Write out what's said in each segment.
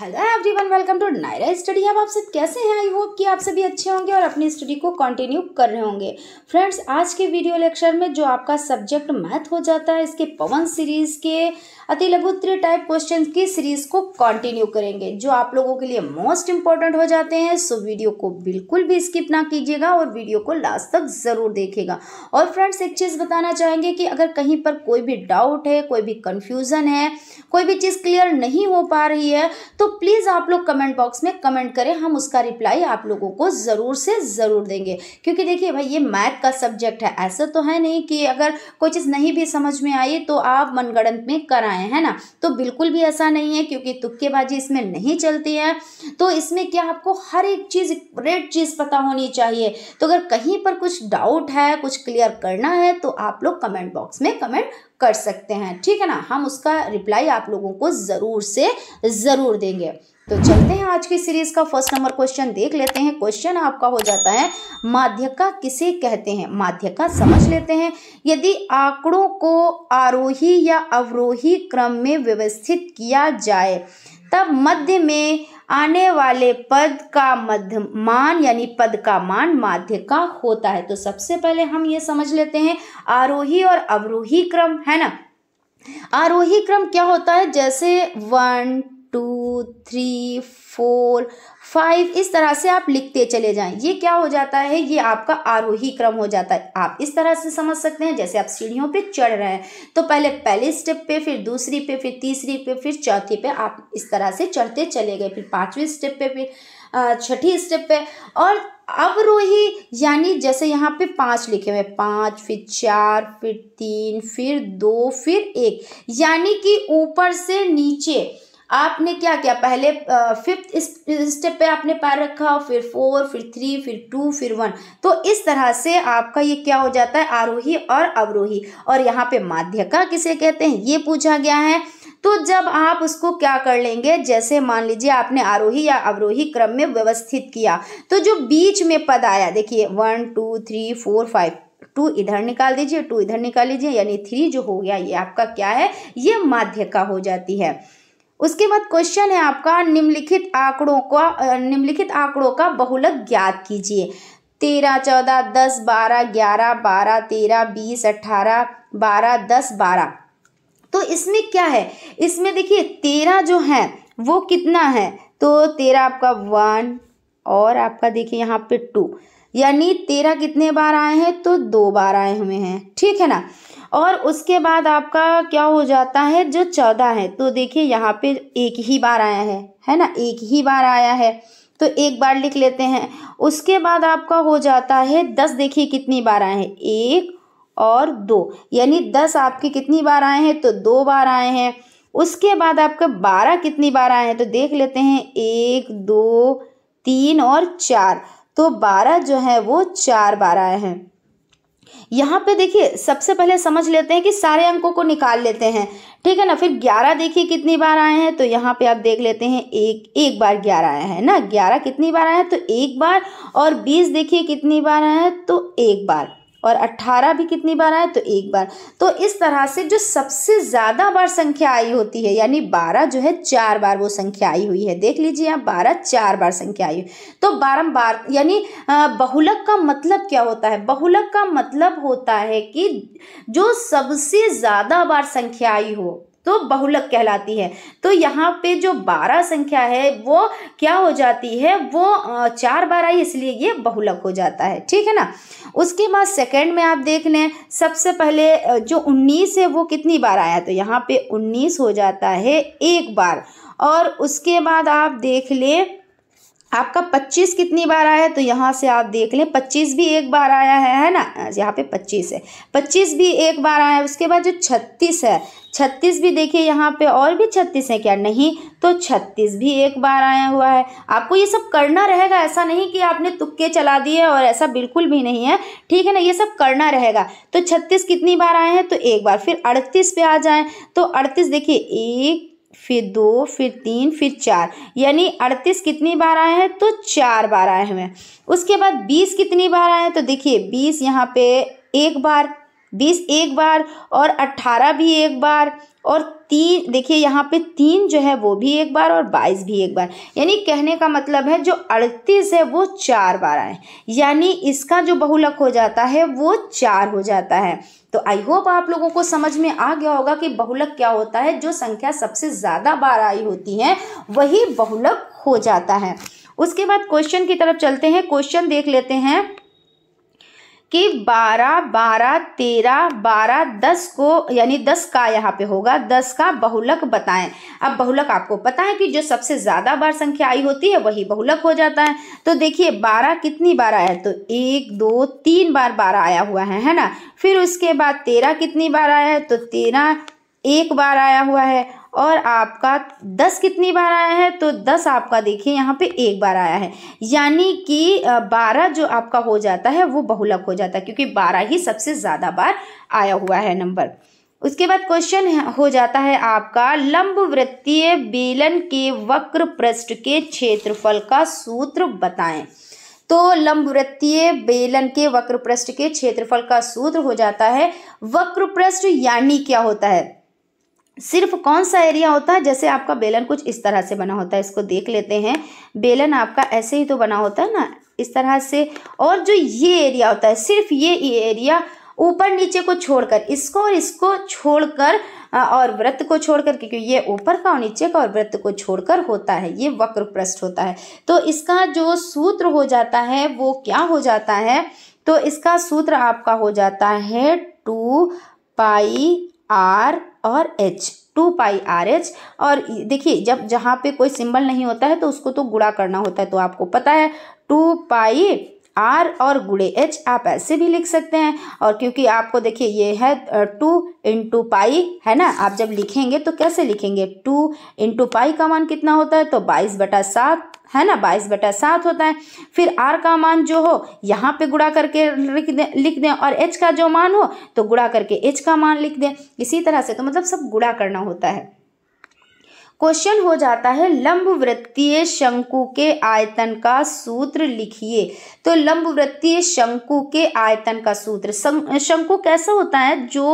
hello everyone welcome to नायरा study अब आप सब कैसे हैं आई होप कि आप सभी अच्छे होंगे और अपनी स्टडी को कंटिन्यू कर रहे होंगे फ्रेंड्स आज के वीडियो लेक्चर में जो आपका सब्जेक्ट मैथ हो जाता है इसके पवन सीरीज के अति लघुत्र टाइप क्वेश्चन की सीरीज को कंटिन्यू करेंगे जो आप लोगों के लिए मोस्ट इंपॉर्टेंट हो जाते हैं सो वीडियो को बिल्कुल भी स्किप ना कीजिएगा और वीडियो को लास्ट तक ज़रूर देखेगा और फ्रेंड्स एक चीज़ बताना चाहेंगे कि अगर कहीं पर कोई भी डाउट है कोई भी कन्फ्यूज़न है कोई भी चीज़ क्लियर नहीं हो पा रही है तो तो प्लीज़ आप लोग कमेंट बॉक्स में कमेंट करें हम उसका रिप्लाई आप लोगों को ज़रूर से ज़रूर देंगे क्योंकि देखिए भाई ये मैथ का सब्जेक्ट है ऐसा तो है नहीं कि अगर कोई चीज़ नहीं भी समझ में आई तो आप मनगणन में कराएं है ना तो बिल्कुल भी ऐसा नहीं है क्योंकि तुक्केबाजी इसमें नहीं चलती है तो इसमें क्या आपको हर एक चीज़ रेड चीज़ पता होनी चाहिए तो अगर कहीं पर कुछ डाउट है कुछ क्लियर करना है तो आप लोग कमेंट बॉक्स में कमेंट कर सकते हैं ठीक है ना हम उसका रिप्लाई आप लोगों को ज़रूर से ज़रूर देंगे तो चलते हैं आज की सीरीज का फर्स्ट नंबर क्वेश्चन देख लेते हैं क्वेश्चन आपका हो जाता है माध्यका किसे कहते हैं माध्यका समझ लेते हैं यदि आंकड़ों को आरोही या अवरोही क्रम में व्यवस्थित किया जाए तब मध्य में आने वाले पद का मध्य मान यानी पद का मान माध्य का होता है तो सबसे पहले हम ये समझ लेते हैं आरोही और अवरोही क्रम है ना आरोही क्रम क्या होता है जैसे one two three four five इस तरह से आप लिखते चले जाएं ये क्या हो जाता है ये आपका आरोही क्रम हो जाता है आप इस तरह से समझ सकते हैं जैसे आप सीढ़ियों पे चढ़ रहे हैं तो पहले पहले स्टेप पे फिर दूसरी पे फिर तीसरी पे फिर चौथी पे आप इस तरह से चढ़ते चले गए फिर पांचवी स्टेप पे फिर छठी स्टेप पे और अवरोही यानी जैसे यहाँ पे पाँच लिखे हुए पाँच फिर चार फिर तीन फिर दो फिर एक यानी कि ऊपर से नीचे आपने क्या किया पहले फिफ्थ स्टेप पे आपने पैर रखा फिर फोर फिर थ्री फिर टू फिर वन तो इस तरह से आपका ये क्या हो जाता है आरोही और अवरोही और यहाँ पे माध्यका किसे कहते हैं ये पूछा गया है तो जब आप उसको क्या कर लेंगे जैसे मान लीजिए आपने आरोही या अवरोही क्रम में व्यवस्थित किया तो जो बीच में पद आया देखिए one two three four five two इधर निकाल दीजिए टू इधर निकाल लीजिए यानी थ्री जो हो गया ये आपका क्या है ये माध्यका हो जाती है उसके बाद क्वेश्चन है आपका निम्नलिखित आंकड़ों का निम्नलिखित आंकड़ों का बहुलक ज्ञात कीजिए तेरह चौदह दस बारह ग्यारह बारह तेरह बीस अट्ठारह बारह दस बारह तो इसमें क्या है इसमें देखिए तेरह जो है वो कितना है तो तेरह आपका वन और आपका देखिए यहाँ पे टू यानी तेरह कितने बार आए हैं तो दो बार आए हुए हैं ठीक है ना और उसके बाद आपका क्या हो जाता है जो चौदह है तो देखिए यहाँ पे एक ही बार आया है है ना एक ही बार आया है तो एक बार लिख लेते हैं उसके बाद आपका हो जाता है दस देखिए कितनी बार आए हैं एक और दो यानी दस आपके कितनी बार आए हैं तो दो बार आए हैं उसके बाद आपका बारह कितनी बार आए हैं तो देख लेते हैं एक दो तीन और चार तो बारह जो है वो चार बार आए हैं यहाँ पे देखिए सबसे पहले समझ लेते हैं कि सारे अंकों को निकाल लेते हैं ठीक है ना फिर ग्यारह देखिए कितनी बार आए हैं तो यहाँ पे आप देख लेते हैं एक एक बार ग्यारह आए हैं ना ग्यारह कितनी बार आए हैं तो एक बार और बीस देखिए कितनी बार आए हैं तो एक बार और 18 भी कितनी बार आए तो एक बार तो इस तरह से जो सबसे ज़्यादा बार संख्या आई होती है यानी 12 जो है चार बार वो संख्या आई हुई है देख लीजिए यहाँ 12 चार बार संख्या आई हुई तो बारम्बार यानी बहुलक का मतलब क्या होता है बहुलक का मतलब होता है कि जो सबसे ज़्यादा बार संख्या आई हो तो बहुलक कहलाती है तो यहाँ पे जो बारह संख्या है वो क्या हो जाती है वो चार बारह आई इसलिए ये बहुलक हो जाता है ठीक है ना उसके बाद सेकंड में आप देख लें सबसे पहले जो उन्नीस है वो कितनी बार आया तो यहाँ पे उन्नीस हो जाता है एक बार और उसके बाद आप देख लें आपका पच्चीस कितनी बार आया है तो यहाँ से आप देख लें पच्चीस भी एक बार आया है है ना यहाँ पे पच्चीस है पच्चीस भी एक बार आया है उसके बाद जो छत्तीस है छत्तीस भी देखिए यहाँ पे और भी छत्तीस है क्या नहीं तो छत्तीस भी एक बार आया हुआ है आपको ये सब करना रहेगा ऐसा नहीं कि आपने तुक्के चला दिए और ऐसा बिल्कुल भी नहीं है ठीक है ना ये सब करना रहेगा तो छत्तीस कितनी बार आए हैं तो एक बार फिर अड़तीस पे आ जाएं तो अड़तीस देखिए एक फिर दो फिर तीन फिर चार यानी अड़तीस कितनी बार आए हैं तो चार बार आए हुए हैं उसके बाद बीस कितनी बार आए हैं तो देखिए बीस यहाँ पे एक बार बीस एक बार और अट्ठारह भी एक बार और तीन देखिए यहाँ पे तीन जो है वो भी एक बार और बाईस भी एक बार यानी कहने का मतलब है जो अड़तीस है वो चार बार आए यानी इसका जो बहुलक हो जाता है वो चार हो जाता है तो आई होप आप लोगों को समझ में आ गया होगा कि बहुलक क्या होता है जो संख्या सबसे ज़्यादा बार आई होती है वही बहुलक हो जाता है उसके बाद क्वेश्चन की तरफ चलते हैं क्वेश्चन देख लेते हैं कि 12 12 13 12 10 को यानी 10 का यहाँ पे होगा 10 का बहुलक बताएं अब बहुलक आपको पता है कि जो सबसे ज़्यादा बार संख्या आई होती है वही बहुलक हो जाता है तो देखिए 12 कितनी बार आया तो एक दो तीन बार बारह आया हुआ है है ना फिर उसके बाद 13 कितनी बार आया है तो 13 एक बार आया हुआ है और आपका दस कितनी बार आया है तो दस आपका देखिए यहाँ पे एक बार आया है यानी कि बारह जो आपका हो जाता है वो बहुलक हो जाता है क्योंकि बारह ही सबसे ज़्यादा बार आया हुआ है नंबर उसके बाद क्वेश्चन हो जाता है आपका लंब वृत्तीय बेलन के वक्र पृष्ठ के क्षेत्रफल का सूत्र बताएं तो लंब वृत्तीय बेलन के वक्र पृष्ठ के क्षेत्रफल का सूत्र हो जाता है वक्र पृष्ठ यानी क्या होता है सिर्फ कौन सा एरिया होता है जैसे आपका बेलन कुछ इस तरह से बना होता है इसको देख लेते हैं बेलन आपका ऐसे ही तो बना होता है ना इस तरह से और जो ये एरिया होता है सिर्फ ये एरिया ऊपर नीचे को छोड़कर इसको और इसको छोड़कर और व्रत को छोड़कर क्योंकि ये ऊपर का और नीचे का और व्रत को छोड़कर होता है ये वक्र पृष्ठ होता है तो इसका जो सूत्र हो जाता है वो क्या हो जाता है तो इसका सूत्र आपका हो जाता है टू पाई आर और H two pi r H और देखिए जब जहाँ पे कोई सिंबल नहीं होता है तो उसको तो गुड़ा करना होता है तो आपको पता है टू पाई आर और गुड़े एच आप ऐसे भी लिख सकते हैं और क्योंकि आपको देखिए ये है टू इंटू पाई है ना आप जब लिखेंगे तो कैसे लिखेंगे टू इंटू पाई का मान कितना होता है तो बाईस बटा सात है ना बाईस बटा सात होता है फिर आर का मान जो हो यहाँ पे गुड़ा करके लिख दें लिख दें और एच का जो मान हो तो गुड़ा करके एच का मान लिख दें इसी तरह से तो मतलब सब गुड़ा करना होता है क्वेश्चन हो जाता है लंब वृत्तीय शंकु के आयतन का सूत्र लिखिए तो लंब वृत्तीय शंकु के आयतन का सूत्र शंकु कैसा होता है जो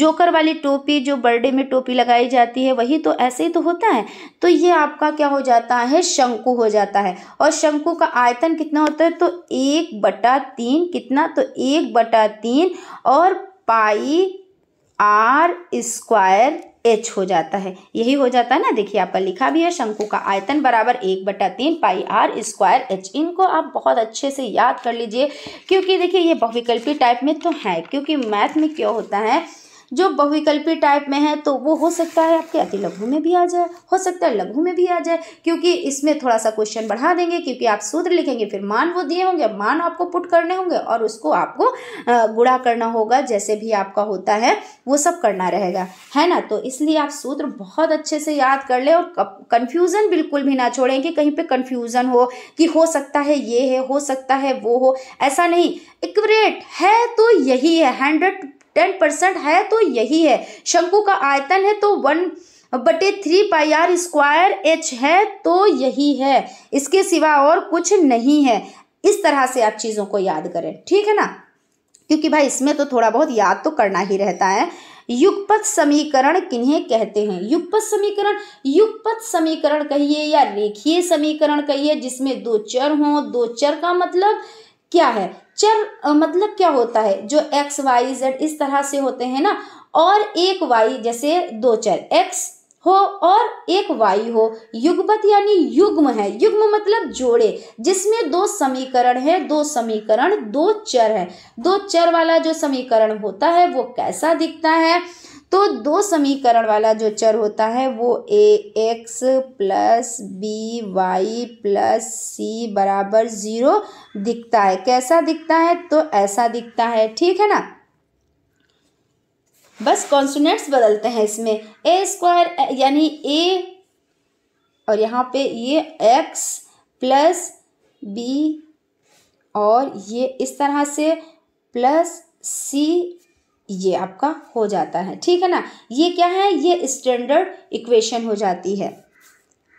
जोकर वाली टोपी जो बर्थडे में टोपी लगाई जाती है वही तो ऐसे ही तो होता है तो ये आपका क्या हो जाता है शंकु हो जाता है और शंकु का आयतन कितना होता है तो एक बटा तीन कितना तो एक बटा तीन और पाई आर स्क्वायर एच हो जाता है यही हो जाता है ना देखिए आप पर लिखा भी है शंकु का आयतन बराबर एक बटा तीन पाई आर स्क्वायर एच इनको आप बहुत अच्छे से याद कर लीजिए क्योंकि देखिए ये बहुविकल्पी टाइप में तो है क्योंकि मैथ में क्यों होता है जो बहुविकल्पी टाइप में है तो वो हो सकता है आपके अति लघु में भी आ जाए हो सकता है लघु में भी आ जाए क्योंकि इसमें थोड़ा सा क्वेश्चन बढ़ा देंगे क्योंकि आप सूत्र लिखेंगे फिर मान वो दिए होंगे मान आपको पुट करने होंगे और उसको आपको गुड़ा करना होगा जैसे भी आपका होता है वो सब करना रहेगा है ना तो इसलिए आप सूत्र बहुत अच्छे से याद कर ले और कन्फ्यूज़न बिल्कुल भी ना छोड़ें कि कहीं पर कन्फ्यूज़न हो कि हो सकता है ये है हो सकता है वो हो ऐसा नहीं इक्वरेट है तो यही है हंड्रेड टेन परसेंट है तो यही है शंकु का आयतन है तो वन बटे three pi r square H है तो यही है इसके सिवा और कुछ नहीं है इस तरह से आप चीज़ों को याद करें ठीक है ना क्योंकि भाई इसमें तो थोड़ा बहुत याद तो करना ही रहता है युगपथ समीकरण किन्हें कहते हैं युगपथ समीकरण युगपथ समीकरण कहिए या रेखीय समीकरण कहिए जिसमें दो चर हों दो चर का मतलब क्या है चर मतलब क्या होता है जो एक्स वाई जेड इस तरह से होते हैं ना और एक वाई जैसे दो चर एक्स हो और एक वाई हो युगपत यानी युग्म है युग्म मतलब जोड़े जिसमें दो समीकरण है दो समीकरण दो चर है दो चर वाला जो समीकरण होता है वो कैसा दिखता है तो दो समीकरण वाला जो चर होता है वो A X plus B Y plus C बराबर ज़ीरो दिखता है कैसा दिखता है तो ऐसा दिखता है ठीक है ना बस कॉन्सोनेंट्स बदलते हैं इसमें ए स्क्वायर यानी ए और यहाँ पे ये एक्स प्लस बी और ये इस तरह से प्लस सी ये आपका हो जाता है ठीक है ना ये क्या है ये स्टैंडर्ड इक्वेशन हो जाती है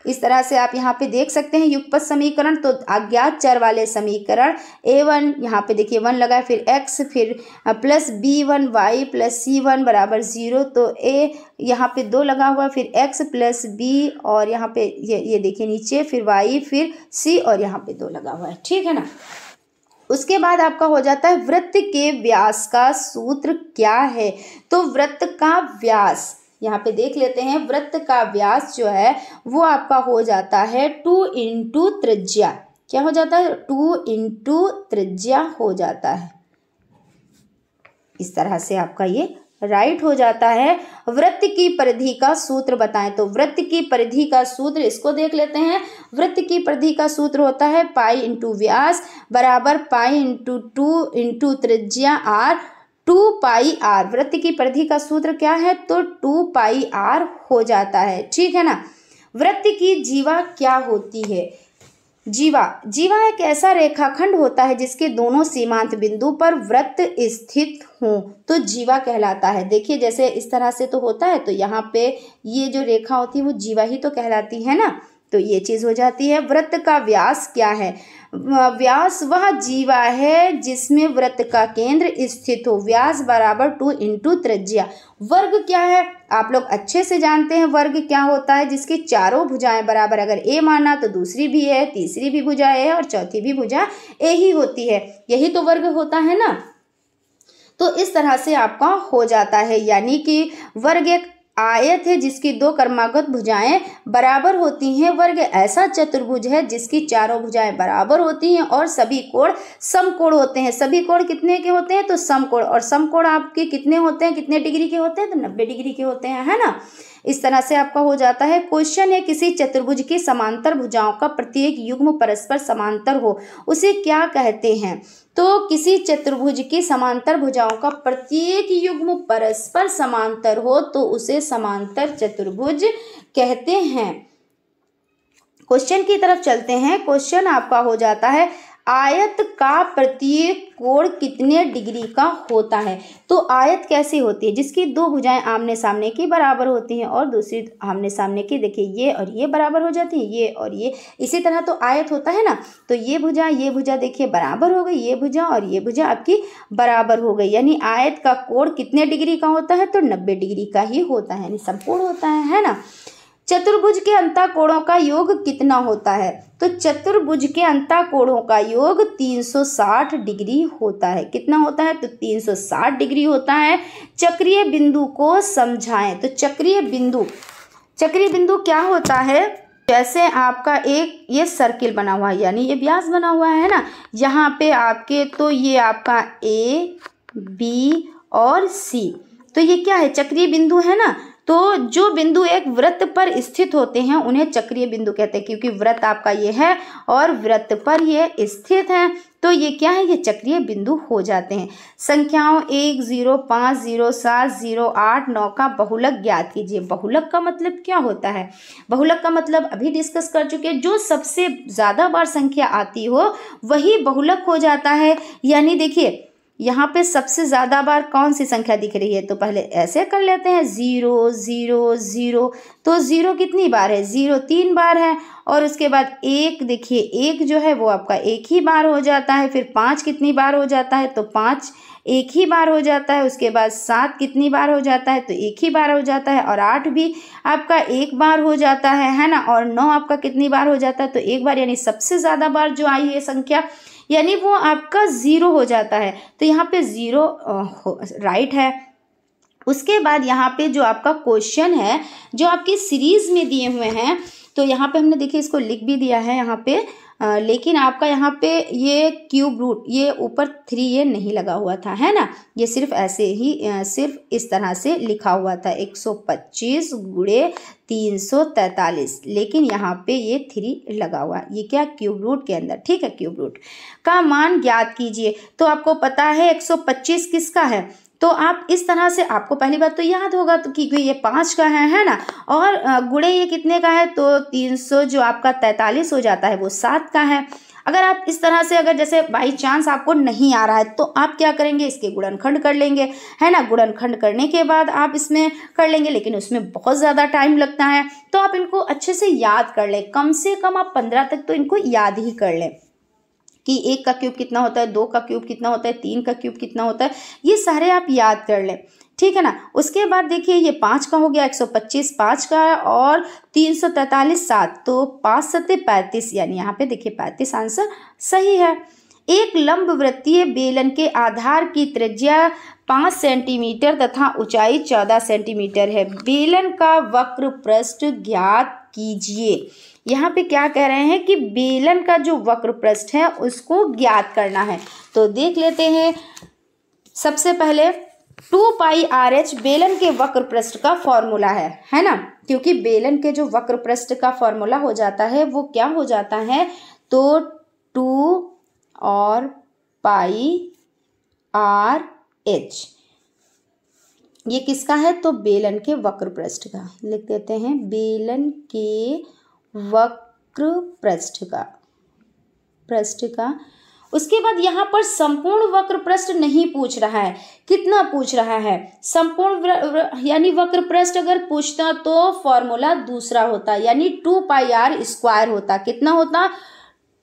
इस तरह से आप यहाँ पे देख सकते हैं युगपत समीकरण तो अज्ञात चर वाले समीकरण ए वन यहाँ पे देखिए वन लगा फिर एक्स फिर plus B one Y plus C one बराबर ज़ीरो तो ए यहाँ पे दो लगा हुआ फिर एक्स प्लस बी और यहाँ पे ये ये देखिए नीचे फिर वाई फिर सी और यहाँ पे दो लगा हुआ है ठीक है ना उसके बाद आपका हो जाता है वृत्त के व्यास का सूत्र क्या है तो वृत्त का व्यास यहाँ पे देख लेते हैं वृत्त का व्यास जो है वो आपका हो जाता है टू इंटू त्रिज्या क्या हो जाता है टू इंटू त्रिज्या हो जाता है इस तरह से आपका ये राइट हो जाता है वृत्त की परिधि का सूत्र बताएं तो वृत्त की परिधि का सूत्र इसको देख लेते हैं वृत्त की परिधि का सूत्र होता है पाई इंटू व्यास बराबर पाई इंटू टू इंटू त्रिज्या आर टू पाई आर वृत्त की परिधि का सूत्र क्या है तो टू पाई आर हो जाता है ठीक है ना वृत्त की जीवा क्या होती है जीवा जीवा एक ऐसा रेखाखंड होता है जिसके दोनों सीमांत बिंदु पर वृत्त स्थित हूँ तो जीवा कहलाता है देखिए जैसे इस तरह से तो होता है तो यहाँ पे ये जो रेखा होती है वो जीवा ही तो कहलाती है ना तो ये चीज़ हो जाती है व्रत का व्यास क्या है व्यास वह जीवा है जिसमें व्रत का केंद्र स्थित हो व्यास बराबर टू इंटू त्रिज्या वर्ग क्या है आप लोग अच्छे से जानते हैं वर्ग क्या होता है जिसके चारों भुजाएं बराबर अगर ए माना तो दूसरी भी है तीसरी भी भुजा ए है और चौथी भी भुजा ए ही होती है यही तो वर्ग होता है ना तो इस तरह से आपका हो जाता है यानी कि वर्ग एक आयत है जिसकी दो कर्मागत भुजाएं बराबर होती हैं वर्ग ऐसा चतुर्भुज है जिसकी चारों भुजाएं बराबर होती हैं और सभी कोण समकोण होते हैं सभी कोण कितने के होते हैं तो समकोण और समकोण आपके कितने होते हैं कितने डिग्री के होते हैं तो नब्बे डिग्री के होते हैं है ना इस तरह से आपका हो जाता है क्वेश्चन है किसी चतुर्भुज की समांतर भुजाओं का प्रत्येक युग्म परस्पर समांतर हो उसे क्या कहते हैं तो किसी चतुर्भुज की समांतर भुजाओं का प्रत्येक युग्म परस्पर समांतर हो तो उसे समांतर चतुर्भुज कहते हैं क्वेश्चन की तरफ चलते हैं क्वेश्चन आपका हो जाता है आयत का प्रत्येक कोण कितने डिग्री का होता है तो आयत कैसे होती है जिसकी दो भुजाएं आमने सामने के बराबर होती हैं और दूसरी आमने सामने की देखिए ये और ये बराबर हो जाती है ये और ये इसी तरह तो आयत होता है ना तो ये भुजा ये भुजा देखिए बराबर हो गई ये भुजा और ये भुजा आपकी बराबर हो गई यानी आयत का कोण कितने डिग्री का होता है तो नब्बे डिग्री का ही होता है यानी संपूर्ण होता है है ना चतुर्भुज के कोणों का योग कितना होता है तो चतुर्भुज के कोणों का योग 360 डिग्री होता है कितना होता है तो 360 डिग्री होता है चक्रीय बिंदु को समझाएं तो चक्रीय बिंदु चक्रीय बिंदु क्या होता है जैसे आपका एक ये सर्किल बना हुआ है यानी ये व्यास बना हुआ है ना यहाँ पे आपके तो ये आपका ए बी और सी तो ये क्या है चक्रीय बिंदु है ना तो जो बिंदु एक व्रत पर स्थित होते हैं उन्हें चक्रीय बिंदु कहते हैं क्योंकि व्रत आपका ये है और व्रत पर ये स्थित हैं तो ये क्या है ये चक्रीय बिंदु हो जाते हैं संख्याओं एक ज़ीरो पाँच ज़ीरो सात ज़ीरो आठ नौ का बहुलक ज्ञात कीजिए बहुलक का मतलब क्या होता है बहुलक का मतलब अभी डिस्कस कर चुके हैं जो सबसे ज़्यादा बार संख्या आती हो वही बहुलक हो जाता है यानी देखिए यहाँ पे सबसे ज़्यादा बार कौन सी संख्या दिख रही है तो पहले ऐसे कर लेते हैं ज़ीरो ज़ीरो ज़ीरो तो ज़ीरो कितनी बार है ज़ीरो तीन बार है और उसके बाद एक देखिए एक जो है वो आपका एक ही बार हो जाता है फिर पाँच कितनी बार हो जाता है तो पाँच एक ही बार हो जाता है उसके बाद सात कितनी बार हो जाता है तो एक ही बार हो जाता है और आठ भी आपका एक बार हो जाता है है ना और नौ आपका कितनी बार हो जाता है तो एक बार यानी सबसे ज़्यादा बार जो आई है संख्या यानी वो आपका ज़ीरो हो जाता है तो यहाँ पे ज़ीरो राइट है उसके बाद यहाँ पे जो आपका क्वेश्चन है जो आपकी सीरीज़ में दिए हुए हैं तो यहाँ पे हमने देखिए इसको लिख भी दिया है यहाँ पे लेकिन आपका यहाँ पे ये क्यूब रूट ये ऊपर थ्री ये नहीं लगा हुआ था है ना ये सिर्फ ऐसे ही सिर्फ इस तरह से लिखा हुआ था एक सौ पच्चीस गुड़े तीन सौ तैंतालीस लेकिन यहाँ पे ये थ्री लगा हुआ ये क्या क्यूब रूट के अंदर ठीक है क्यूब रूट का मान ज्ञात कीजिए तो आपको पता है एक सौ पच्चीस किसका है तो आप इस तरह से आपको पहली बात तो याद होगा तो कि ये पाँच का है है ना और गुड़े ये कितने का है तो तीन सौ जो आपका तैंतालीस हो जाता है वो सात का है अगर आप इस तरह से अगर जैसे बाई चांस आपको नहीं आ रहा है तो आप क्या करेंगे इसके गुड़नखंड कर लेंगे है ना गुड़नखंड करने के बाद आप इसमें कर लेंगे लेकिन उसमें बहुत ज़्यादा टाइम लगता है तो आप इनको अच्छे से याद कर लें कम से कम आप पंद्रह तक तो इनको याद ही कर लें कि एक का क्यूब कितना होता है दो का क्यूब कितना होता है तीन का क्यूब कितना होता है ये सारे आप याद कर लें ठीक है ना उसके बाद देखिए ये पाँच का हो गया एक सौ पच्चीस पाँच का और तीन सौ तैंतालीस सात तो पाँच सत्य पैंतीस यानी यहाँ पे देखिए पैंतीस आंसर सही है एक लंब वृत्तीय बेलन के आधार की त्रिज्या पाँच सेंटीमीटर तथा ऊंचाई चौदह सेंटीमीटर है बेलन का वक्र पृष्ठ ज्ञात कीजिए यहाँ पे क्या कह रहे हैं कि बेलन का जो वक्र पृष्ठ है उसको ज्ञात करना है तो देख लेते हैं सबसे पहले टू पाई आर एच बेलन के वक्र पृष्ठ का फॉर्मूला है है ना क्योंकि बेलन के जो वक्र पृष्ठ का फॉर्मूला हो जाता है वो क्या हो जाता है तो टू और पाई आर एच ये किसका है तो बेलन के वक्र पृष्ठ का लिख देते हैं बेलन के वक्र पृष्ठ का पृष्ठ का उसके बाद यहाँ पर संपूर्ण वक्र पृष्ठ नहीं पूछ रहा है कितना पूछ रहा है संपूर्ण यानी वक्र पृष्ठ अगर पूछता तो फॉर्मूला दूसरा होता यानी टू पाई आर स्क्वायर होता कितना होता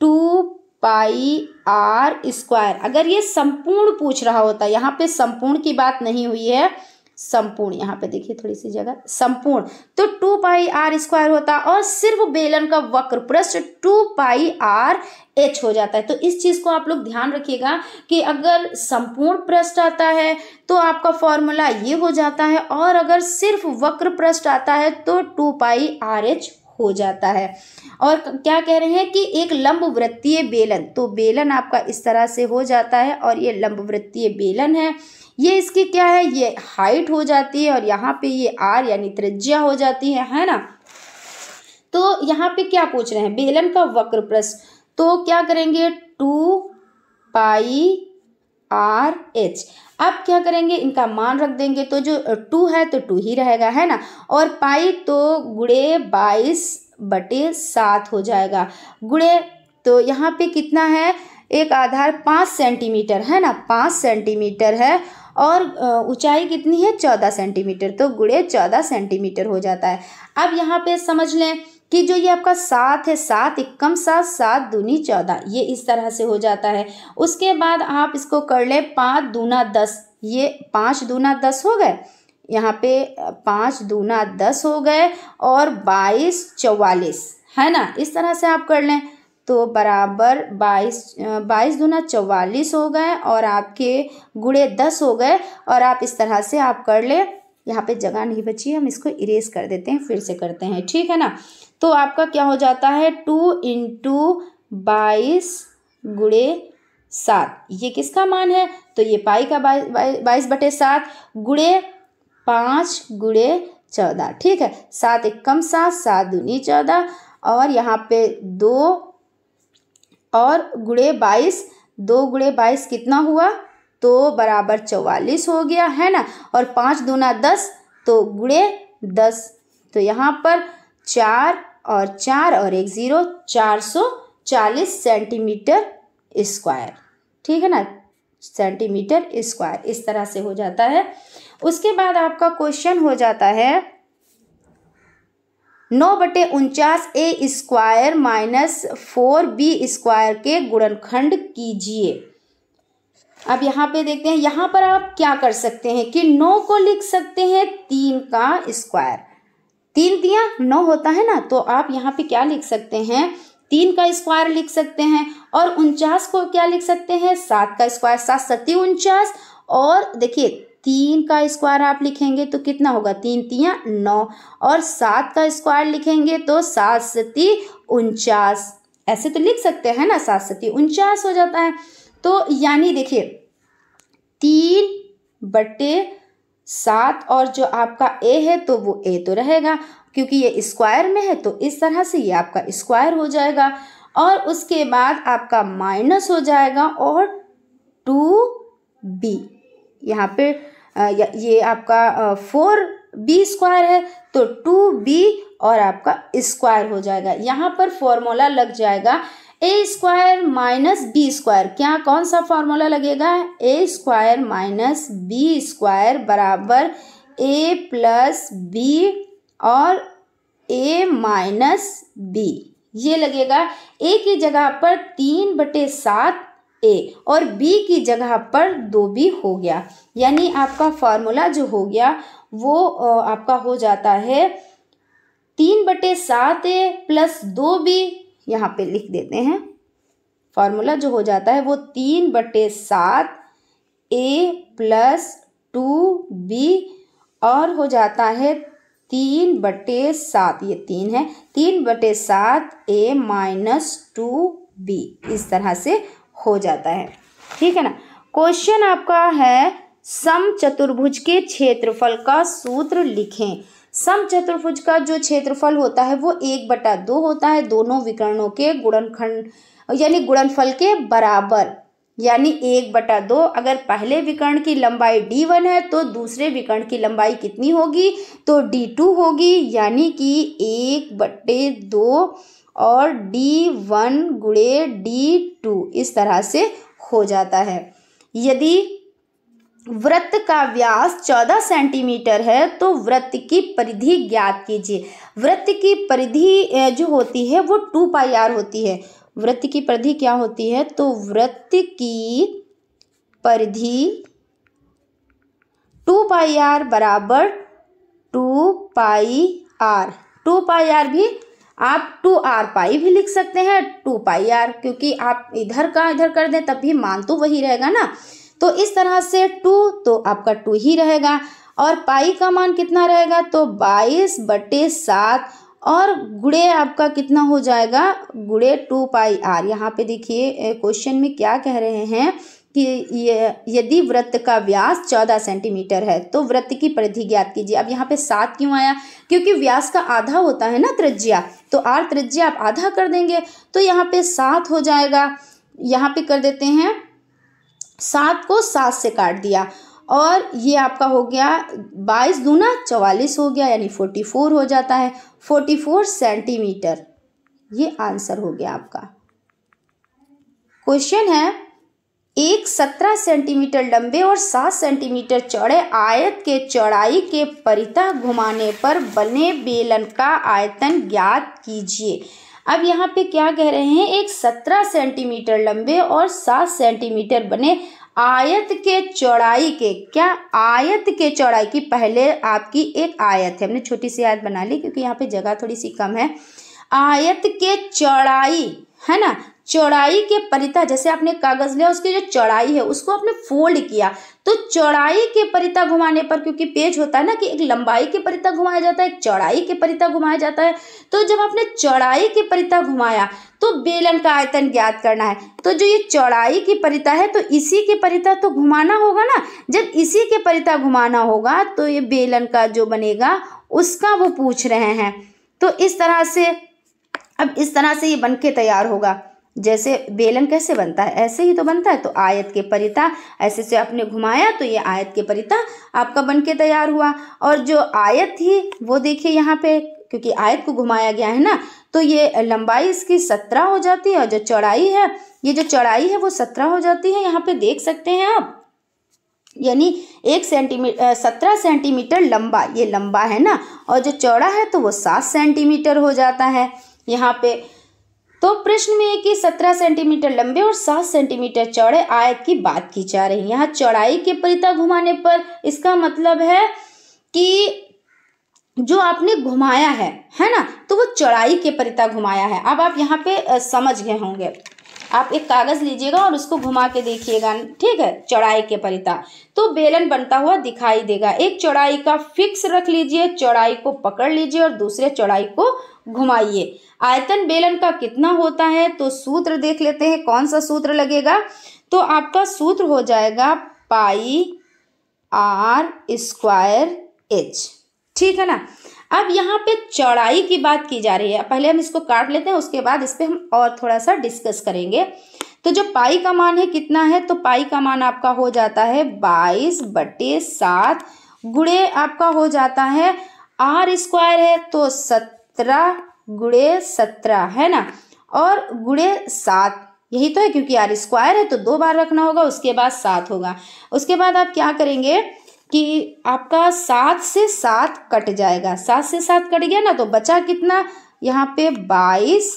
टू पाई आर स्क्वायर अगर ये संपूर्ण पूछ रहा होता यहाँ पे संपूर्ण की बात नहीं हुई है संपूर्ण यहाँ पे देखिए थोड़ी सी जगह संपूर्ण तो टू पाई आर स्क्वायर होता और सिर्फ बेलन का वक्र पृष्ठ टू पाई आर एच हो जाता है तो इस चीज़ को आप लोग ध्यान रखिएगा कि अगर संपूर्ण पृष्ठ आता है तो आपका फॉर्मूला ये हो जाता है और अगर सिर्फ वक्र पृष्ठ आता है तो टू पाई आर एच हो जाता है और क्या कह रहे हैं कि एक लंब वृत्तीय बेलन तो बेलन आपका इस तरह से हो जाता है और ये लंब वृत्तीय बेलन है ये इसकी क्या है ये हाइट हो जाती है और यहाँ पे ये आर यानी त्रिज्या हो जाती है है ना तो यहाँ पे क्या पूछ रहे हैं बेलन का वक्र प्रश्न तो क्या करेंगे टू पाई आर एच अब क्या करेंगे इनका मान रख देंगे तो जो टू है तो टू ही रहेगा है ना और पाई तो गुड़े बाईस बटे सात हो जाएगा गुड़े तो यहाँ पे कितना है एक आधार पाँच सेंटीमीटर है ना पाँच सेंटीमीटर है और ऊंचाई कितनी है चौदह सेंटीमीटर तो गुड़े चौदह सेंटीमीटर हो जाता है अब यहाँ पे समझ लें कि जो ये आपका सात है सात इक्कम सात सात दूनी चौदह ये इस तरह से हो जाता है उसके बाद आप इसको कर ले पाँच दूना दस ये पाँच दूना दस हो गए यहाँ पे पाँच दूना दस हो गए और बाईस चौवालीस है ना इस तरह से आप कर लें तो बराबर बाईस बाईस दूना चौवालीस हो गए और आपके गुड़े दस हो गए और आप इस तरह से आप कर ले यहाँ पे जगह नहीं बची हम इसको इरेज कर देते हैं फिर से करते हैं ठीक है ना तो आपका क्या हो जाता है टू इंटू बाईस गुड़े सात ये किसका मान है तो ये पाई का बाईस बाई, बाईस बटे सात गुड़े पाँच गुड़े चौदह ठीक है सात एक कम सात सात दूनी चौदह और यहाँ पे दो और गुड़े बाईस दो गुड़े बाईस कितना हुआ तो बराबर चौवालीस हो गया है ना और पाँच दूना दस तो गुड़े दस तो यहाँ पर चार और चार और एक ज़ीरो चार सौ चालीस सेंटीमीटर स्क्वायर ठीक है ना सेंटीमीटर स्क्वायर इस तरह से हो जाता है उसके बाद आपका क्वेश्चन हो जाता है नौ बटे उनचास A square minus four B square के गुणनखंड कीजिए अब यहाँ पे देखते हैं यहाँ पर आप क्या कर सकते हैं कि नौ को लिख सकते हैं तीन का स्क्वायर तीन दिया नौ होता है ना तो आप यहाँ पे क्या लिख सकते हैं तीन का स्क्वायर लिख सकते हैं और उनचास को क्या लिख सकते हैं सात का स्क्वायर सात सती उनचास और देखिए तीन का स्क्वायर आप लिखेंगे तो कितना होगा तीन तिया नौ और सात का स्क्वायर लिखेंगे तो सात सती उनचास ऐसे तो लिख सकते हैं ना सात सती उनचास हो जाता है तो यानी देखिए तीन बटे सात और जो आपका ए है तो वो ए तो रहेगा क्योंकि ये स्क्वायर में है तो इस तरह से ये आपका स्क्वायर हो जाएगा और उसके बाद आपका माइनस हो जाएगा और टू बी यहाँ पे ये आपका फोर बी स्क्वायर है तो टू बी और आपका स्क्वायर हो जाएगा यहाँ पर फॉर्मूला लग जाएगा A square minus B square क्या कौन सा फॉर्मूला लगेगा A square minus B square बराबर ए प्लस बी और ए माइनस बी ये लगेगा ए की जगह पर तीन बटे सात ए और बी की जगह पर दो बी हो गया यानी आपका फार्मूला जो हो गया वो आपका हो जाता है तीन बटे सात ए प्लस दो बी यहाँ पे लिख देते हैं फार्मूला जो हो जाता है वो तीन बटे सात ए प्लस टू बी और हो जाता है तीन बटे सात ये तीन है तीन बटे सात ए माइनस टू बी इस तरह से हो जाता है ठीक है ना क्वेश्चन आपका है सम चतुर्भुज के क्षेत्रफल का सूत्र लिखें सम चतुर्भुज का जो क्षेत्रफल होता है वो एक बटा दो होता है दोनों विकर्णों के गुणनखंड यानी गुणनफल के बराबर यानी एक बटा दो अगर पहले विकर्ण की लंबाई डी वन है तो दूसरे विकर्ण की लंबाई कितनी होगी तो डी टू होगी यानी कि एक बटे दो और डी वन गुड़े डी टू इस तरह से हो जाता है यदि वृत्त का व्यास 14 सेंटीमीटर है तो वृत्त की परिधि ज्ञात कीजिए वृत्त की परिधि जो होती है वो टू पाई आर होती है वृत्त की परिधि क्या होती है तो वृत्त की परिधि टू पाई आर बराबर two pi r two pi r भी आप टू आर पाई भी लिख सकते हैं टू पाई आर क्योंकि आप इधर का इधर कर दें तब भी मान तो वही रहेगा ना तो इस तरह से टू तो आपका टू ही रहेगा और पाई का मान कितना रहेगा तो बाईस बटे सात और गुड़े आपका कितना हो जाएगा गुड़े टू पाई आर यहाँ पे देखिए क्वेश्चन में क्या कह रहे हैं कि ये यदि वृत्त का व्यास चौदह सेंटीमीटर है तो वृत्त की परिधि ज्ञात कीजिए अब यहाँ पे सात क्यों आया क्योंकि व्यास का आधा होता है ना त्रिज्या तो आर त्रिज्या आप आधा कर देंगे तो यहाँ पे सात हो जाएगा यहाँ पे कर देते हैं सात को सात से काट दिया और ये आपका हो गया बाईस दूना चवालीस हो गया यानी फोर्टी फोर हो जाता है फोर्टी फोर सेंटीमीटर ये आंसर हो गया आपका क्वेश्चन है एक सत्रह सेंटीमीटर लंबे और सात सेंटीमीटर चौड़े आयत के चौड़ाई के परितः घुमाने पर बने बेलन का आयतन ज्ञात कीजिए अब यहाँ पे क्या कह रहे हैं एक सत्रह सेंटीमीटर लंबे और सात सेंटीमीटर बने आयत के चौड़ाई के क्या आयत के चौड़ाई की पहले आपकी एक आयत है हमने छोटी सी आयत बना ली क्योंकि यहाँ पे जगह थोड़ी सी कम है आयत के चौड़ाई है ना चौड़ाई के परिता जैसे आपने कागज लिया उसकी जो चौड़ाई है उसको आपने फोल्ड किया तो चौड़ाई के परिता घुमाने पर क्योंकि पेज होता है ना कि एक लंबाई के परिता घुमाया जाता है एक चौड़ाई के परिता घुमाया जाता है तो जब आपने चौड़ाई के परिता घुमाया तो बेलन का आयतन ज्ञात करना है तो जो ये चौड़ाई की परिता है तो इसी के परिता तो घुमाना होगा ना जब इसी के परिता घुमाना होगा तो ये बेलन का जो बनेगा उसका वो पूछ रहे हैं तो इस तरह से अब इस तरह से ये बन के तैयार होगा जैसे बेलन कैसे बनता है ऐसे ही तो बनता है तो आयत के परिता ऐसे से आपने घुमाया तो ये आयत के परिता आपका बन के तैयार हुआ और जो आयत थी वो देखिए यहाँ पे क्योंकि आयत को घुमाया गया है ना तो ये लंबाई इसकी सत्रह हो जाती है और जो चौड़ाई है ये जो चौड़ाई है वो सत्रह हो जाती है यहाँ पे देख सकते हैं आप यानी एक सेंटीमीटर सत्रह सेंटीमीटर लंबा ये लंबा है ना और जो चौड़ा है तो वो सात सेंटीमीटर हो जाता है यहाँ पे तो प्रश्न में है कि 17 सेंटीमीटर लंबे और 7 सेंटीमीटर चौड़े आयत की बात की जा रही है यहाँ चौड़ाई के परिता घुमाने पर इसका मतलब है कि जो आपने घुमाया है है ना तो वो चौड़ाई के परिता घुमाया है अब आप यहाँ पे समझ गए होंगे आप एक कागज़ लीजिएगा और उसको घुमा के देखिएगा ठीक है चौड़ाई के परिता तो बेलन बनता हुआ दिखाई देगा एक चौड़ाई का फिक्स रख लीजिए चौड़ाई को पकड़ लीजिए और दूसरे चौड़ाई को घुमाइए आयतन बेलन का कितना होता है तो सूत्र देख लेते हैं कौन सा सूत्र लगेगा तो आपका सूत्र हो जाएगा पाई आर स्क्वायर एच ठीक है ना अब यहाँ पे चौड़ाई की बात की जा रही है पहले हम इसको काट लेते हैं उसके बाद इस पर हम और थोड़ा सा डिस्कस करेंगे तो जो पाई का मान है कितना है तो पाई का मान आपका हो जाता है बाईस बटे सात गुड़े आपका हो जाता है आर स्क्वायर है तो सत्तर सत्रह गुड़े सत्रह है ना और गुड़े सात यही तो है क्योंकि आर स्क्वायर है तो दो बार रखना होगा उसके बाद सात होगा उसके बाद आप क्या करेंगे कि आपका सात से सात कट जाएगा सात से सात कट गया ना तो बचा कितना यहाँ पे बाईस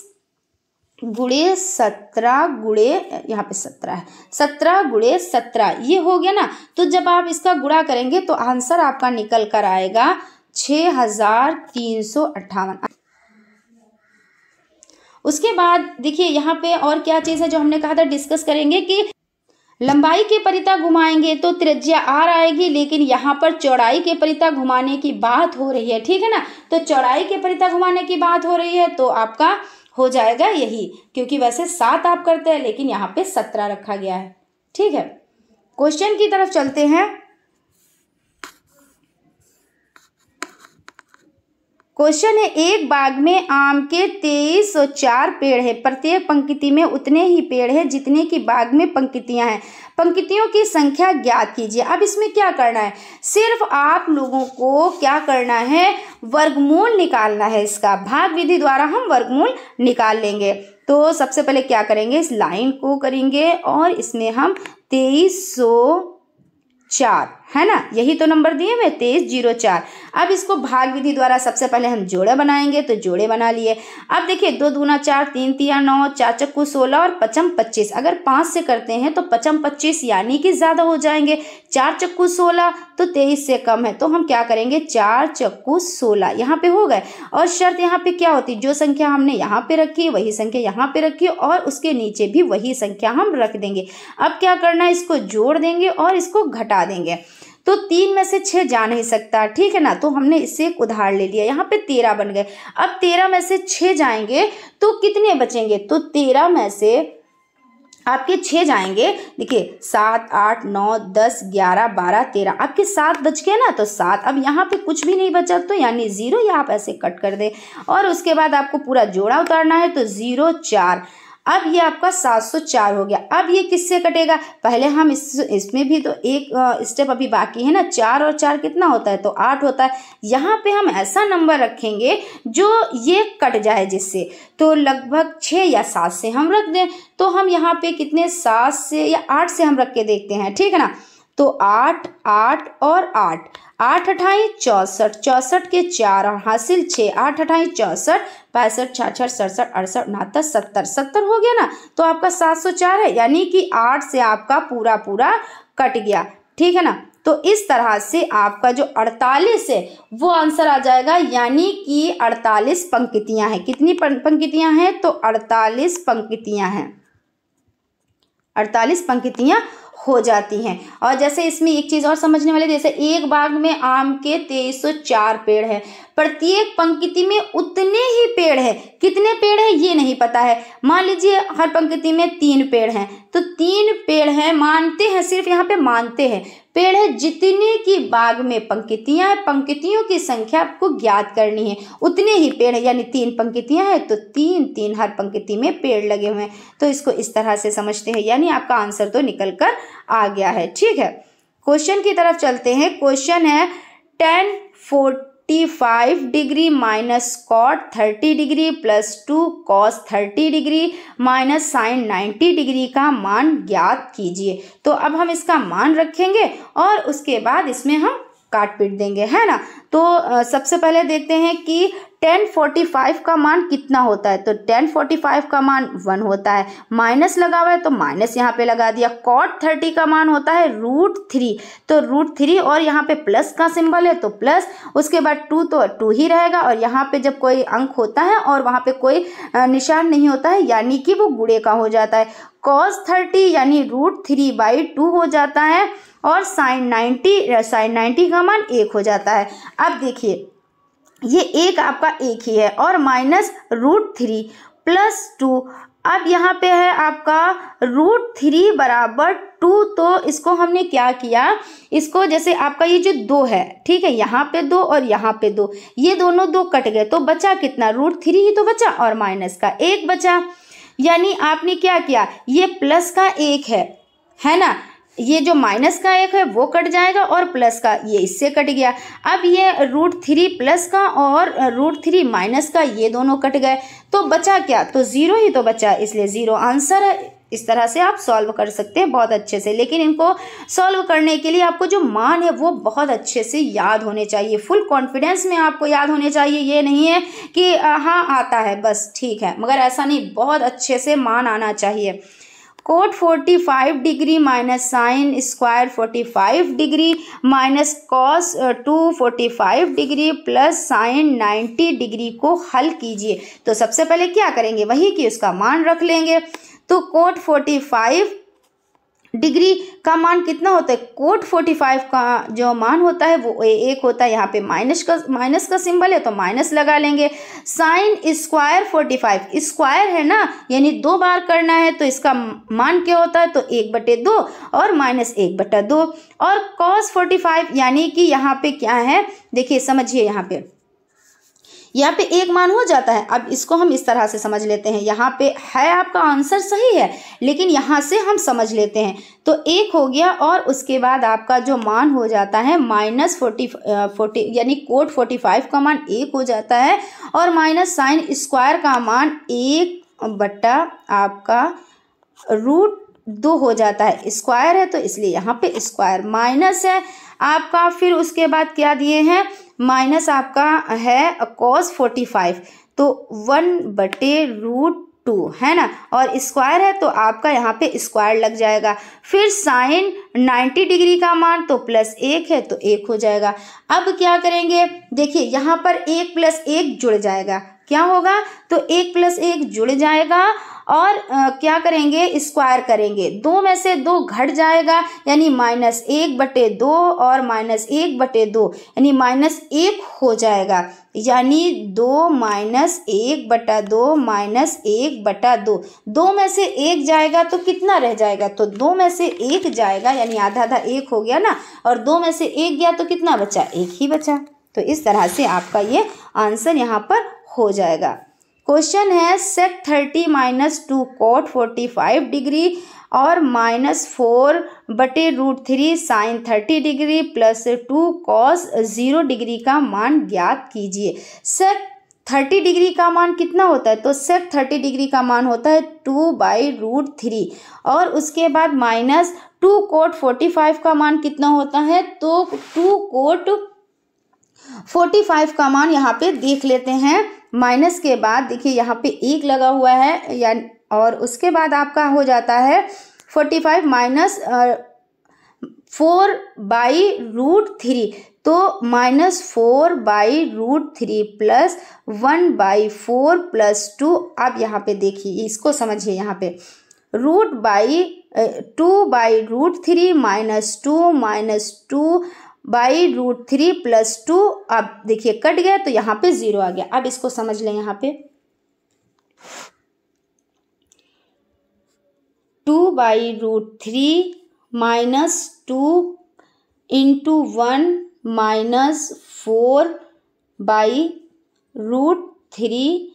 गुड़े सत्रह गुड़े यहाँ पे सत्रह है सत्रह गुड़े सत्रह ये हो गया ना तो जब आप इसका गुड़ा करेंगे तो आंसर आपका निकल कर आएगा छः हज़ार तीन सौ अट्ठावन उसके बाद देखिए यहाँ पे और क्या चीज़ है जो हमने कहा था डिस्कस करेंगे कि लंबाई के परिता घुमाएंगे तो त्रिज्या आर आएगी लेकिन यहाँ पर चौड़ाई के परिता घुमाने की बात हो रही है ठीक है ना तो चौड़ाई के परिता घुमाने की बात हो रही है तो आपका हो जाएगा यही क्योंकि वैसे सात आप करते हैं लेकिन यहाँ पे सत्रह रखा गया है ठीक है क्वेश्चन की तरफ चलते हैं क्वेश्चन है एक बाग में आम के तेईस सौ चार पेड़ है प्रत्येक पंक्ति में उतने ही पेड़ है जितने की बाग में पंक्तियां हैं पंक्तियों की संख्या ज्ञात कीजिए अब इसमें क्या करना है सिर्फ आप लोगों को क्या करना है वर्गमूल निकालना है इसका भाग विधि द्वारा हम वर्गमूल निकाल लेंगे तो सबसे पहले क्या करेंगे इस लाइन को करेंगे और इसमें हम तेईस सौ चार है ना यही तो नंबर दिए हुए तेईस जीरो चार अब इसको भाग विधि द्वारा सबसे पहले हम जोड़े बनाएंगे तो जोड़े बना लिए अब देखिए दो दूना चार तीन तिया नौ चार चक्कू सोलह और पचम पच्चीस अगर पाँच से करते हैं तो पचम पच्चीस यानी कि ज़्यादा हो जाएंगे चार चक्कू सोलह तो तेईस से कम है तो हम क्या करेंगे चार चक्कू सोलह यहाँ पे हो गए और शर्त यहाँ पे क्या होती जो संख्या हमने यहाँ पे रखी वही संख्या यहाँ पे रखी और उसके नीचे भी वही संख्या हम रख देंगे अब क्या करना है इसको जोड़ देंगे और इसको घटा देंगे तो तीन में से छः जा नहीं सकता ठीक है ना तो हमने इससे एक उधार ले लिया यहाँ पे तेरह बन गए अब तेरह में से छः जाएंगे तो कितने बचेंगे तो तेरह में से आपके छः जाएंगे देखिए सात आठ नौ दस ग्यारह बारह तेरह आपके सात बच गए ना तो सात अब यहाँ पे कुछ भी नहीं बचा तो यानी ज़ीरो या आप ऐसे कट कर दें और उसके बाद आपको पूरा जोड़ा उतारना है तो ज़ीरो चार अब ये आपका सात सौ चार हो गया अब ये किससे कटेगा पहले हम इस इसमें भी तो एक स्टेप अभी बाकी है ना चार और चार कितना होता है तो आठ होता है यहाँ पे हम ऐसा नंबर रखेंगे जो ये कट जाए जिससे तो लगभग छः या सात से हम रख दें तो हम यहाँ पे कितने सात से या आठ से हम रख के देखते हैं ठीक है ना तो आठ आठ और आठ आठ अठाई चौसठ चौसठ के चार और हासिल छः आठ अठाई चौसठ पैंसठ छाछठ सड़सठ अड़सठ उनहत्तर सत्तर सत्तर हो गया ना तो आपका सात सौ चार है यानी कि आठ से आपका पूरा पूरा कट गया ठीक है ना तो इस तरह से आपका जो 48 है वो आंसर आ जाएगा यानी कि 48 पंक्तियां हैं कितनी पंक्तियां हैं तो 48 पंक्तियां हैं 48 पंक्तियां हो जाती हैं और जैसे इसमें एक चीज़ और समझने वाली जैसे एक बाग में आम के तेईस चार पेड़ हैं प्रत्येक पंक्ति में उतने ही पेड़ हैं कितने पेड़ हैं ये नहीं पता है मान लीजिए हर पंक्ति में तीन पेड़ हैं तो तीन पेड़ हैं मानते हैं सिर्फ यहाँ पे मानते हैं पेड़ है जितने की बाग में पंक्तियाँ हैं पंक्तियों की संख्या आपको ज्ञात करनी है उतने ही पेड़ है यानी तीन पंक्तियाँ हैं तो तीन तीन हर पंक्ति में पेड़ लगे हुए हैं तो इसको इस तरह से समझते हैं यानी आपका आंसर तो निकल कर आ गया है ठीक है क्वेश्चन की तरफ चलते हैं क्वेश्चन है tan fort forty five degree minus cot thirty degree plus two cos thirty degree minus sine ninety degree का मान ज्ञात कीजिए तो अब हम इसका मान रखेंगे और उसके बाद इसमें हम काट पीट देंगे है ना तो सबसे पहले देखते हैं कि 1045 का मान कितना होता है तो 1045 का मान वन होता है माइनस लगा हुआ है तो माइनस यहाँ पे लगा दिया कॉट थर्टी का मान होता है रूट थ्री तो रूट थ्री और यहाँ पे प्लस का सिंबल है तो प्लस उसके बाद टू तो टू ही रहेगा और यहाँ पे जब कोई अंक होता है और वहाँ पे कोई निशान नहीं होता है यानी कि वो गुड़े का हो जाता है कॉस थर्टी यानी रूट थ्री बाई टू हो जाता है और साइन नाइन्टी साइन नाइन्टी का मान एक हो जाता है अब देखिए ये एक आपका एक ही है और minus root three plus two अब यहाँ पे है आपका रूट थ्री बराबर टू तो इसको हमने क्या किया इसको जैसे आपका ये जो दो है ठीक है यहाँ पे दो और यहाँ पे दो ये दोनों दो कट गए तो बचा कितना रूट थ्री ही तो बचा और माइनस का एक बचा यानी आपने क्या किया ये प्लस का एक है है ना ये जो माइनस का एक है वो कट जाएगा और प्लस का ये इससे कट गया अब ये रूट थ्री प्लस का और रूट थ्री माइनस का ये दोनों कट गए तो बचा क्या तो ज़ीरो ही तो बचा इसलिए ज़ीरो आंसर है इस तरह से आप सॉल्व कर सकते हैं बहुत अच्छे से लेकिन इनको सॉल्व करने के लिए आपको जो मान है वो बहुत अच्छे से याद होने चाहिए फुल कॉन्फिडेंस में आपको याद होने चाहिए ये नहीं है कि हाँ आता है बस ठीक है मगर ऐसा नहीं बहुत अच्छे से मान आना चाहिए cot 45 degree minus sine square 45 degree minus cos 245 degree plus sine 90 degree को हल कीजिए तो सबसे पहले क्या करेंगे वही कि उसका मान रख लेंगे तो कोट 45 डिग्री का मान कितना होता है कोट फोर्टी फाइव का जो मान होता है वो एक होता है यहाँ पे माइनस का माइनस का सिंबल है तो माइनस लगा लेंगे sine square forty five square है ना यानी दो बार करना है तो इसका मान क्या होता है तो एक बटे दो और माइनस एक बटा दो और कॉस फोर्टी फाइव यानी कि यहाँ पे क्या है देखिए समझिए यहाँ पे यहाँ पे एक मान हो जाता है अब इसको हम इस तरह से समझ लेते हैं यहाँ पे है आपका आंसर सही है लेकिन यहाँ से हम समझ लेते हैं तो एक हो गया और उसके बाद आपका जो मान हो जाता है माइनस फोर्टी फोर्टी यानी कोट फोर्टी फाइव का मान एक हो जाता है और माइनस साइन स्क्वायर का मान एक बट्टा आपका रूट दो हो जाता है स्क्वायर है तो इसलिए यहाँ पे स्क्वायर माइनस है आपका फिर उसके बाद क्या दिए हैं माइनस आपका है कॉस फोर्टी फाइव तो वन बटे रूट टू है ना और स्क्वायर है तो आपका यहाँ पे स्क्वायर लग जाएगा फिर साइन नाइन्टी डिग्री का मान तो प्लस एक है तो एक हो जाएगा अब क्या करेंगे देखिए यहाँ पर एक प्लस एक जुड़ जाएगा क्या होगा तो एक प्लस एक जुड़ जाएगा और आ, क्या करेंगे स्क्वायर करेंगे दो में से दो घट जाएगा यानी माइनस एक बटे दो और माइनस एक बटे दो यानी माइनस एक हो जाएगा यानी दो माइनस एक बटा दो माइनस एक बटा दो दो में से एक जाएगा तो कितना रह जाएगा तो दो में से एक जाएगा यानी आधा आधा एक हो गया ना और दो में से एक गया तो कितना बचा एक ही बचा तो इस तरह से आपका ये आंसर यहाँ पर हो जाएगा क्वेश्चन है sec thirty minus two cot forty five degree और माइनस फोर बटे root three sine thirty degree plus two cos zero degree का मान ज्ञात कीजिए सेक थर्टी डिग्री का मान कितना होता है तो सेक थर्टी डिग्री का मान होता है टू बाई रूट थ्री और उसके बाद minus two cot forty five का मान कितना होता है तो टू कोट फोर्टी फाइव का मान यहाँ पे देख लेते हैं माइनस के बाद देखिए यहाँ पे एक लगा हुआ है या और उसके बाद आपका हो जाता है forty five minus four by root three तो minus four by root three plus one by four plus two आप यहाँ पे देखिए इसको समझिए यहाँ पे root by two by root three minus two minus two by root three plus two अब देखिए कट गया तो यहाँ पे ज़ीरो आ गया अब इसको समझ लें यहाँ पे two by root three minus two into one minus four by root three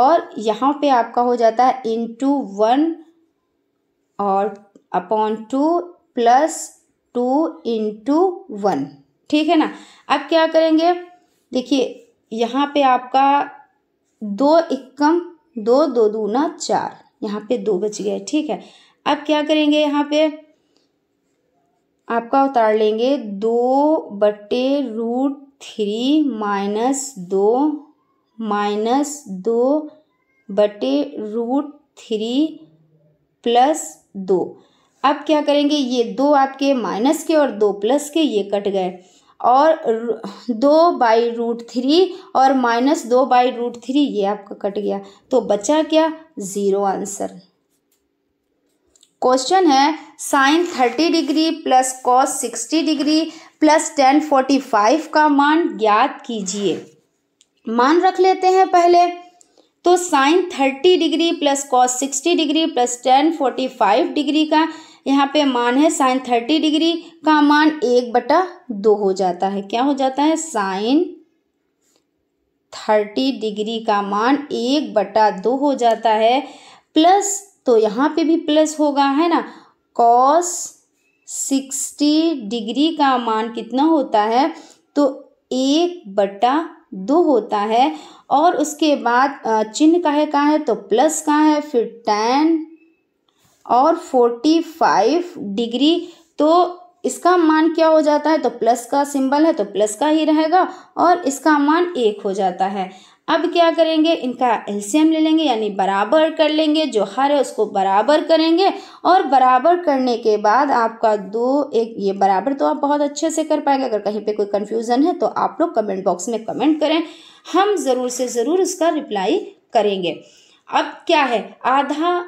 और यहाँ पे आपका हो जाता है इंटू वन और upon two plus two into one ठीक है ना अब क्या करेंगे देखिए यहाँ पे आपका दो इक्कम दो दो दूना चार यहाँ पे दो बच गए ठीक है अब क्या करेंगे यहाँ पे आपका उतार लेंगे दो बटे रूट थ्री माइनस दो माइनस दो बटे रूट थ्री प्लस दो अब क्या करेंगे ये दो आपके माइनस के और दो प्लस के ये कट गए और दो बाई रूट थ्री और माइनस दो बाई रूट थ्री ये आपका कट गया तो बचा क्या ज़ीरो आंसर क्वेश्चन है sine thirty degree plus cos sixty degree plus tan forty five का मान ज्ञात कीजिए मान रख लेते हैं पहले तो sine thirty degree plus cos sixty degree plus tan forty five degree का यहाँ पे मान है साइन थर्टी डिग्री का मान एक बटा दो हो जाता है क्या हो जाता है साइन थर्टी डिग्री का मान एक बटा दो हो जाता है प्लस तो यहाँ पे भी प्लस होगा है ना कॉस सिक्सटी डिग्री का मान कितना होता है तो एक बटा दो होता है और उसके बाद चिन्ह का है का है तो प्लस का है फिर टेन और फोर्टी फाइव डिग्री तो इसका मान क्या हो जाता है तो प्लस का सिंबल है तो प्लस का ही रहेगा और इसका मान एक हो जाता है अब क्या करेंगे इनका एल्सियम ले लेंगे यानी बराबर कर लेंगे जो हर है उसको बराबर करेंगे और बराबर करने के बाद आपका दो एक ये बराबर तो आप बहुत अच्छे से कर पाएंगे अगर कहीं पे कोई कन्फ्यूज़न है तो आप लोग कमेंट बॉक्स में कमेंट करें हम ज़रूर से ज़रूर उसका रिप्लाई करेंगे अब क्या है आधा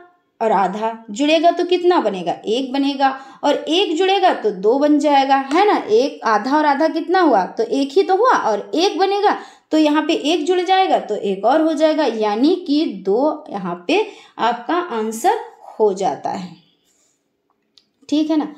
और आधा जुड़ेगा तो कितना बनेगा एक बनेगा और एक जुड़ेगा तो दो बन जाएगा है ना एक आधा और आधा कितना हुआ तो एक ही तो हुआ और एक बनेगा तो यहाँ पे एक जुड़ जाएगा तो एक और हो जाएगा यानी कि दो यहाँ पे आपका आंसर हो जाता है ठीक है ना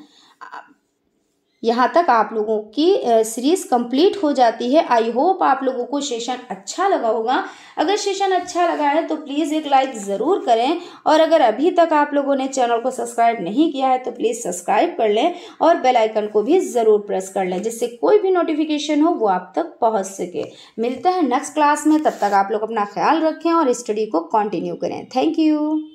यहाँ तक आप लोगों की सीरीज़ कंप्लीट हो जाती है आई होप आप लोगों को सेशन अच्छा लगा होगा अगर सेशन अच्छा लगा है तो प्लीज़ एक लाइक ज़रूर करें और अगर अभी तक आप लोगों ने चैनल को सब्सक्राइब नहीं किया है तो प्लीज़ सब्सक्राइब कर लें और बेल आइकन को भी ज़रूर प्रेस कर लें जिससे कोई भी नोटिफिकेशन हो वो आप तक पहुँच सके मिलते हैं नेक्स्ट क्लास में तब तक आप लोग अपना ख्याल रखें और स्टडी को कंटिन्यू करें थैंक यू